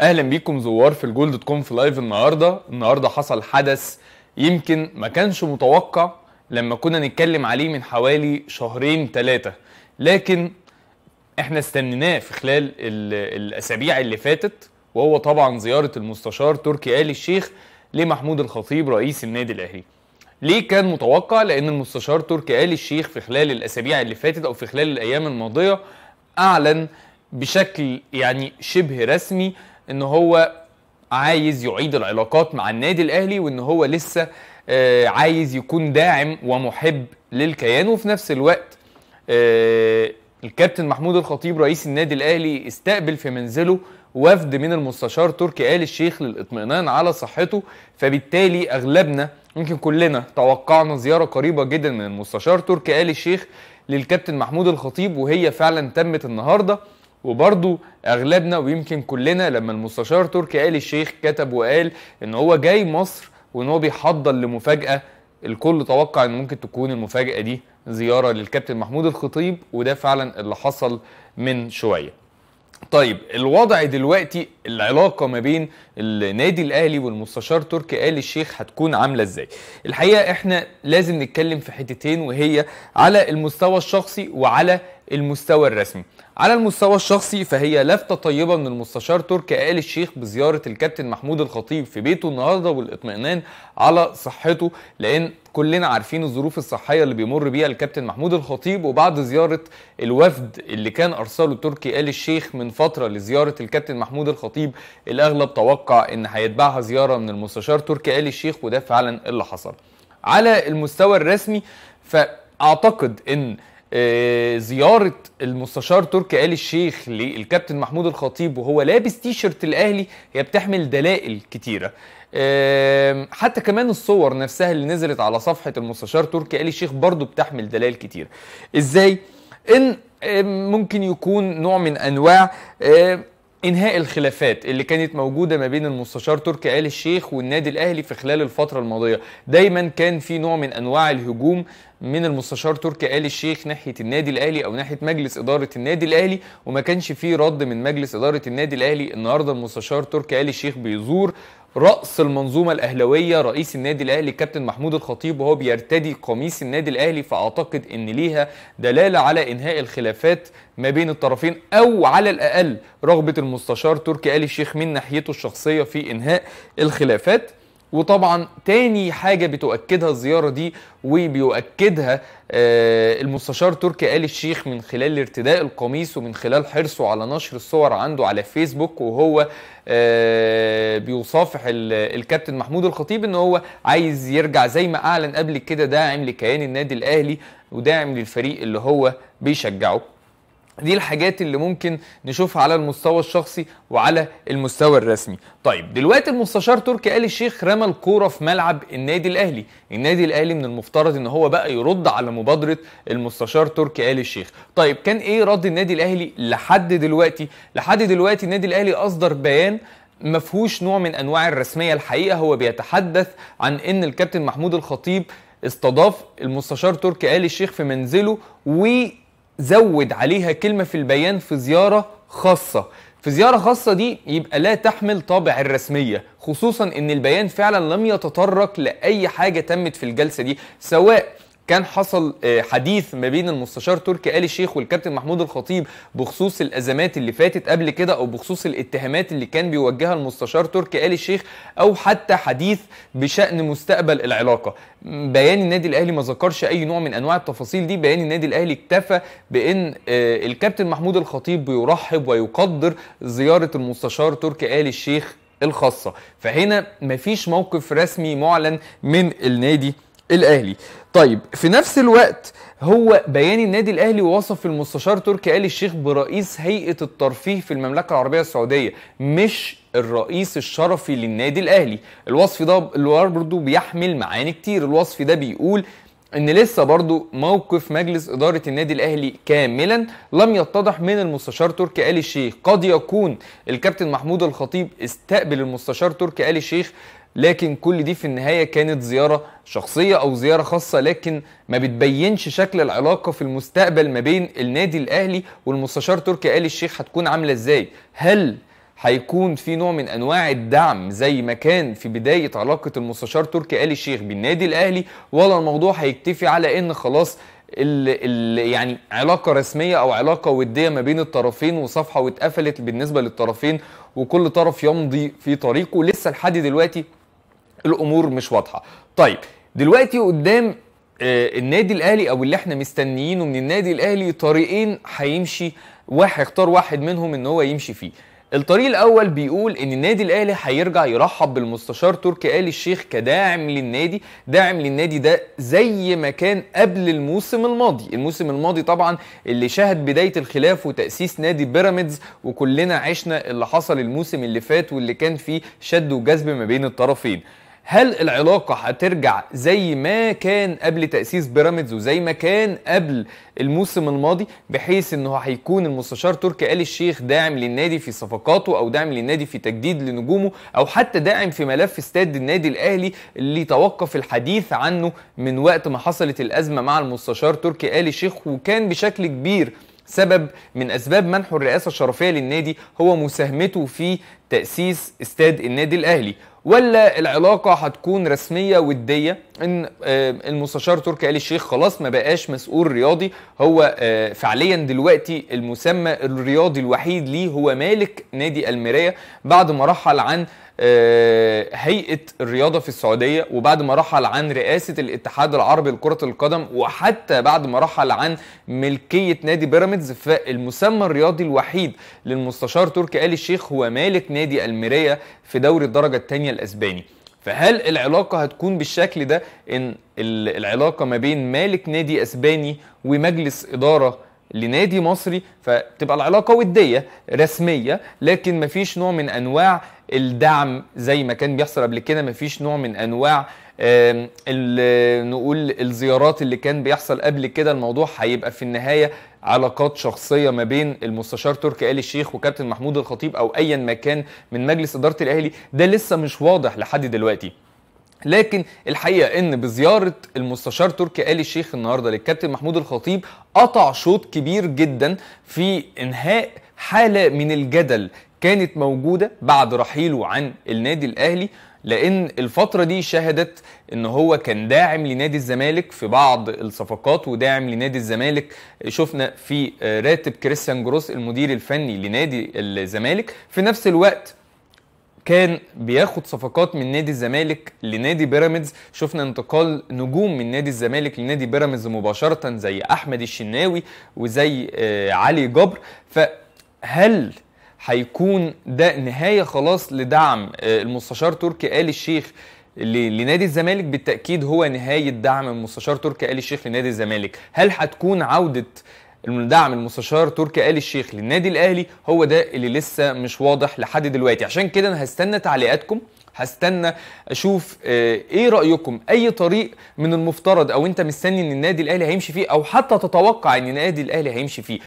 اهلا بيكم زوار في الجول دوت كوم في لايف النهارده النهارده حصل حدث يمكن ما كانش متوقع لما كنا نتكلم عليه من حوالي شهرين ثلاثه لكن احنا استنيناه في خلال الاسابيع اللي فاتت وهو طبعا زياره المستشار تركي آل الشيخ لمحمود الخطيب رئيس النادي الاهلي ليه كان متوقع لان المستشار تركي آل الشيخ في خلال الاسابيع اللي فاتت او في خلال الايام الماضيه اعلن بشكل يعني شبه رسمي ان هو عايز يعيد العلاقات مع النادي الاهلي وان هو لسه آه، عايز يكون داعم ومحب للكيان وفي نفس الوقت آه، الكابتن محمود الخطيب رئيس النادي الاهلي استقبل في منزله وفد من المستشار تركي آل الشيخ للاطمئنان على صحته فبالتالي اغلبنا يمكن كلنا توقعنا زياره قريبه جدا من المستشار تركي آل الشيخ للكابتن محمود الخطيب وهي فعلا تمت النهارده وبرضو اغلبنا ويمكن كلنا لما المستشار تركي آل الشيخ كتب وقال ان هو جاي مصر وان هو بيحضر لمفاجاه الكل توقع ان ممكن تكون المفاجاه دي زياره للكابتن محمود الخطيب وده فعلا اللي حصل من شويه طيب الوضع دلوقتي العلاقه ما بين النادي الاهلي والمستشار تركي آل الشيخ هتكون عامله ازاي الحقيقه احنا لازم نتكلم في حتتين وهي على المستوى الشخصي وعلى المستوى الرسمي على المستوى الشخصي فهي لفتة طيبة من المستشار تركي آل الشيخ بزيارة الكابتن محمود الخطيب في بيته النهاردة والاطمئنان على صحته لأن كلنا عارفين الظروف الصحية اللي بيمر بيها الكابتن محمود الخطيب وبعد زيارة الوفد اللي كان أرسله تركي آل الشيخ من فترة لزيارة الكابتن محمود الخطيب الأغلب توقع إن هيتبعها زيارة من المستشار تركي آل الشيخ وده فعلا اللي حصل على المستوى الرسمي فأعتقد إن آه، زياره المستشار تركي آل الشيخ للكابتن محمود الخطيب وهو لابس تيشرت الاهلي هي بتحمل دلائل كتيره آه، حتى كمان الصور نفسها اللي نزلت على صفحه المستشار تركي آل الشيخ برضو بتحمل دلائل كتيره ازاي ان آه، ممكن يكون نوع من انواع انهاء الخلافات اللي كانت موجوده ما بين المستشار تركي آل الشيخ والنادي الاهلي في خلال الفتره الماضيه دايما كان في نوع من انواع الهجوم من المستشار تركي آل الشيخ ناحية النادي الأهلي أو ناحية مجلس إدارة النادي الأهلي وما كانش فيه رد من مجلس إدارة النادي الأهلي النهارده المستشار تركي آل الشيخ بيزور رأس المنظومة الأهلوية رئيس النادي الأهلي كابتن محمود الخطيب وهو بيرتدي قميص النادي الأهلي فأعتقد إن ليها دلالة على إنهاء الخلافات ما بين الطرفين أو على الأقل رغبة المستشار تركي آل الشيخ من ناحيته الشخصية في إنهاء الخلافات وطبعا تاني حاجة بتؤكدها الزيارة دي وبيؤكدها آه، المستشار تركي آل الشيخ من خلال ارتداء القميص ومن خلال حرصه على نشر الصور عنده على فيسبوك وهو آه، بيصافح الكابتن محمود الخطيب ان هو عايز يرجع زي ما اعلن قبل كده داعم لكيان النادي الاهلي وداعم للفريق اللي هو بيشجعه دي الحاجات اللي ممكن نشوفها على المستوى الشخصي وعلى المستوى الرسمي طيب دلوقتي المستشار تركي آل الشيخ رمى الكورة في ملعب النادي الأهلي النادي الأهلي من المفترض ان هو بقى يرد على مبادرة المستشار تركي آل الشيخ طيب كان ايه رد النادي الأهلي لحد دلوقتي لحد دلوقتي النادي الأهلي أصدر بيان ما فيهوش نوع من انواع الرسميه الحقيقه هو بيتحدث عن ان الكابتن محمود الخطيب استضاف المستشار تركي آل الشيخ في منزله و زود عليها كلمه في البيان في زياره خاصه في زيارة خاصة دي يبقى لا تحمل طابع الرسمية خصوصا ان البيان فعلا لم يتطرق لأي حاجة تمت في الجلسة دي سواء كان حصل آه، حديث ما بين المستشار تركي آل الشيخ والكابتن محمود الخطيب بخصوص الأزمات اللي فاتت قبل كده أو بخصوص الاتهامات اللي كان بيوجهها المستشار تركي آل الشيخ أو حتى حديث بشأن مستقبل العلاقة بيان النادي الأهلي ما ذكرش أي نوع من أنواع التفاصيل دي بيان النادي الأهلي اكتفى بأن آه، الكابتن محمود الخطيب بيرحب ويقدر زيارة المستشار تركي آل الشيخ الخاصة فهنا مفيش موقف رسمي معلن من النادي الاهلي طيب في نفس الوقت هو بيان النادي الاهلي ووصف المستشار تركي آل الشيخ برئيس هيئه الترفيه في المملكه العربيه السعوديه مش الرئيس الشرفي للنادي الاهلي الوصف ده برضه بيحمل معاني كتير الوصف ده بيقول ان لسه برضو موقف مجلس اداره النادي الاهلي كاملا لم يتضح من المستشار تركي آل الشيخ قد يكون الكابتن محمود الخطيب استقبل المستشار تركي آل الشيخ لكن كل دي في النهايه كانت زياره شخصيه او زياره خاصه لكن ما بتبينش شكل العلاقه في المستقبل ما بين النادي الاهلي والمستشار تركي آل الشيخ هتكون عامله ازاي هل هيكون في نوع من انواع الدعم زي ما كان في بدايه علاقه المستشار تركي آل الشيخ بالنادي الاهلي ولا الموضوع هيكتفي على ان خلاص ال ال يعني علاقه رسميه او علاقه وديه ما بين الطرفين وصفحه واتقفلت بالنسبه للطرفين وكل طرف يمضي في طريقه لسه لحد دلوقتي الامور مش واضحه طيب دلوقتي قدام آه، النادي الاهلي او اللي احنا مستنيينه من النادي الاهلي طريقين هيمشي واحد هيختار واحد منهم ان هو يمشي فيه الطريق الاول بيقول ان النادي الاهلي هيرجع يرحب بالمستشار تركي آل الشيخ كداعم للنادي داعم للنادي ده زي ما كان قبل الموسم الماضي الموسم الماضي طبعا اللي شهد بدايه الخلاف وتاسيس نادي بيراميدز وكلنا عشنا اللي حصل الموسم اللي فات واللي كان فيه شد وجذب ما بين الطرفين هل العلاقه هترجع زي ما كان قبل تاسيس بيراميدز وزي ما كان قبل الموسم الماضي بحيث انه هيكون المستشار تركي آل الشيخ داعم للنادي في صفقاته او داعم للنادي في تجديد لنجومه او حتى داعم في ملف استاد النادي الاهلي اللي توقف الحديث عنه من وقت ما حصلت الازمه مع المستشار تركي آل الشيخ وكان بشكل كبير سبب من اسباب منحه الرئاسه الشرفيه للنادي هو مساهمته في تاسيس استاد النادي الاهلي ولا العلاقه هتكون رسميه وديه ان آه، المستشار تركي آل الشيخ خلاص ما بقاش مسؤول رياضي هو آه، فعليا دلوقتي المسمى الرياضي الوحيد ليه هو مالك نادي المرايه بعد ما رحل عن آه، هيئه الرياضه في السعوديه وبعد ما رحل عن رئاسه الاتحاد العربي لكره القدم وحتى بعد ما رحل عن ملكيه نادي بيراميدز فالمسمى الرياضي الوحيد للمستشار تركي آل الشيخ هو مالك نادي الميريا في دوري الدرجه الثانيه الاسباني فهل العلاقة هتكون بالشكل ده إن العلاقة ما بين مالك نادي أسباني ومجلس إدارة لنادي مصري فتبقى العلاقه وديه رسميه لكن مفيش نوع من انواع الدعم زي ما كان بيحصل قبل كده مفيش نوع من انواع نقول الزيارات اللي كان بيحصل قبل كده الموضوع هيبقى في النهايه علاقات شخصيه ما بين المستشار تركي آل الشيخ وكابتن محمود الخطيب او ايا ما كان من مجلس اداره الاهلي ده لسه مش واضح لحد دلوقتي لكن الحقيقه ان بزياره المستشار تركي آل الشيخ النهارده للكابتن محمود الخطيب قطع شوط كبير جدا في انهاء حاله من الجدل كانت موجوده بعد رحيله عن النادي الاهلي لان الفتره دي شهدت ان هو كان داعم لنادي الزمالك في بعض الصفقات وداعم لنادي الزمالك شفنا في آه، راتب كريستيان جروس المدير الفني لنادي الزمالك في نفس الوقت كان بياخد صفقات من نادي الزمالك لنادي بيراميدز شفنا انتقال نجوم من نادي الزمالك لنادي بيراميدز مباشره زي احمد الشناوي وزي آه، علي جبر فهل هيكون ده نهايه خلاص لدعم آه، المستشار تركي ال الشيخ لنادي الزمالك بالتاكيد هو نهايه دعم المستشار تركي ال الشيخ لنادي الزمالك هل هتكون عوده المدعم المستشار تركي آل الشيخ للنادي الأهلي هو ده اللي لسه مش واضح لحد دلوقتي عشان كده أنا هستنى تعليقاتكم هستنى اشوف آه، ايه رايكم اي طريق من المفترض او انت مستني ان النادي الاهلي هيمشي فيه او حتى تتوقع ان النادي الاهلي هيمشي فيه